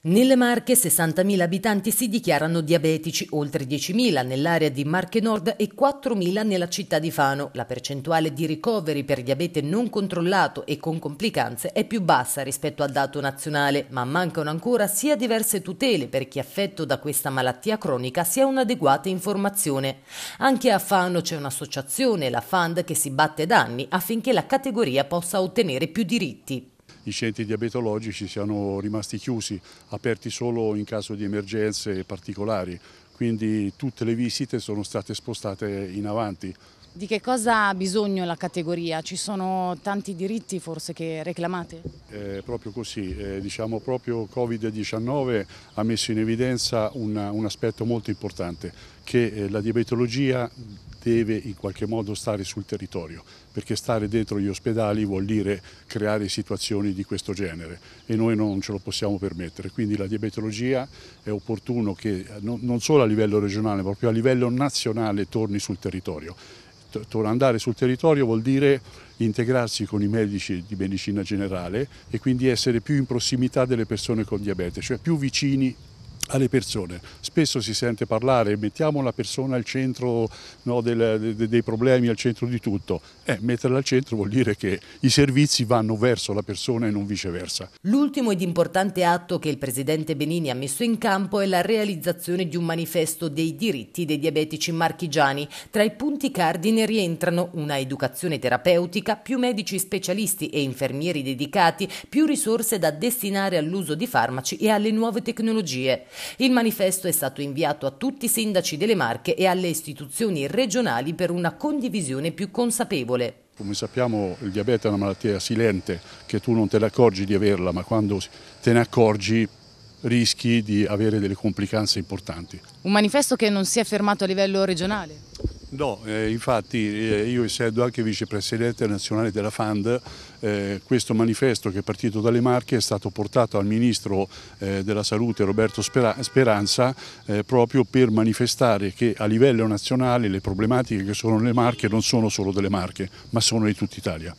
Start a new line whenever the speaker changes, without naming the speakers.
Nelle Marche 60.000 abitanti si dichiarano diabetici, oltre 10.000 nell'area di Marche Nord e 4.000 nella città di Fano. La percentuale di ricoveri per diabete non controllato e con complicanze è più bassa rispetto al dato nazionale, ma mancano ancora sia diverse tutele per chi è affetto da questa malattia cronica sia un'adeguata informazione. Anche a Fano c'è un'associazione, la FAND, che si batte da anni affinché la categoria possa ottenere più diritti
i centri diabetologici siano rimasti chiusi, aperti solo in caso di emergenze particolari, quindi tutte le visite sono state spostate in avanti.
Di che cosa ha bisogno la categoria? Ci sono tanti diritti forse che reclamate?
Eh, proprio così, eh, diciamo proprio Covid-19 ha messo in evidenza una, un aspetto molto importante, che eh, la diabetologia deve in qualche modo stare sul territorio, perché stare dentro gli ospedali vuol dire creare situazioni di questo genere e noi non ce lo possiamo permettere. Quindi la diabetologia è opportuno che eh, non solo a livello regionale, ma proprio a livello nazionale torni sul territorio andare sul territorio vuol dire integrarsi con i medici di medicina generale e quindi essere più in prossimità delle persone con diabete, cioè più vicini alle persone. Spesso si sente parlare, mettiamo la persona al centro no, del, de, dei problemi, al centro di tutto. Eh, metterla al centro vuol dire che i servizi vanno verso la persona e non viceversa.
L'ultimo ed importante atto che il presidente Benini ha messo in campo è la realizzazione di un manifesto dei diritti dei diabetici marchigiani. Tra i punti cardine rientrano una educazione terapeutica, più medici specialisti e infermieri dedicati, più risorse da destinare all'uso di farmaci e alle nuove tecnologie. Il manifesto è stato inviato a tutti i sindaci delle Marche e alle istituzioni regionali per una condivisione più consapevole.
Come sappiamo il diabete è una malattia silente, che tu non te ne accorgi di averla, ma quando te ne accorgi rischi di avere delle complicanze importanti.
Un manifesto che non si è fermato a livello regionale?
No, eh, infatti eh, io essendo anche vicepresidente nazionale della FAND, eh, questo manifesto che è partito dalle Marche è stato portato al Ministro eh, della Salute Roberto Speranza eh, proprio per manifestare che a livello nazionale le problematiche che sono nelle Marche non sono solo delle Marche, ma sono di tutta Italia.